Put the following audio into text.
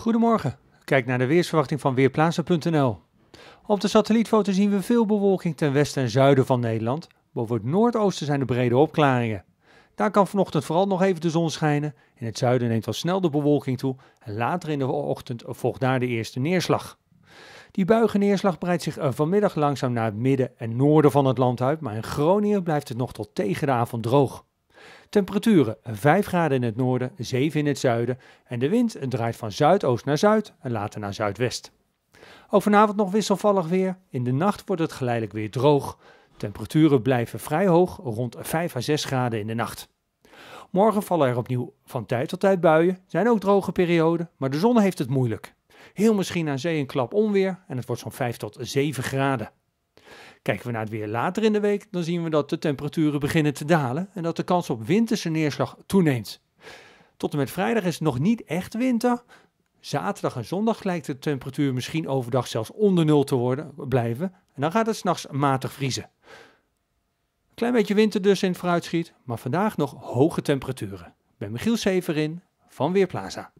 Goedemorgen. Kijk naar de weersverwachting van Weerplaatsen.nl. Op de satellietfoto zien we veel bewolking ten westen en zuiden van Nederland. Boven het noordoosten zijn de brede opklaringen. Daar kan vanochtend vooral nog even de zon schijnen. In het zuiden neemt al snel de bewolking toe en later in de ochtend volgt daar de eerste neerslag. Die neerslag breidt zich eh, vanmiddag langzaam naar het midden en noorden van het land uit, maar in Groningen blijft het nog tot tegen de avond droog. Temperaturen 5 graden in het noorden, 7 in het zuiden en de wind draait van zuidoost naar zuid en later naar zuidwest. Overavond nog wisselvallig weer. In de nacht wordt het geleidelijk weer droog. Temperaturen blijven vrij hoog, rond 5 à 6 graden in de nacht. Morgen vallen er opnieuw van tijd tot tijd buien. Zijn ook droge perioden, maar de zon heeft het moeilijk. Heel misschien aan zee een klap onweer en het wordt zo'n 5 tot 7 graden. Kijken we naar het weer later in de week, dan zien we dat de temperaturen beginnen te dalen en dat de kans op winterse neerslag toeneemt. Tot en met vrijdag is het nog niet echt winter. Zaterdag en zondag lijkt de temperatuur misschien overdag zelfs onder nul te worden, blijven. En dan gaat het s'nachts matig vriezen. Klein beetje winter dus in het vooruitschiet, maar vandaag nog hoge temperaturen. Ik ben Michiel Severin van Weerplaza.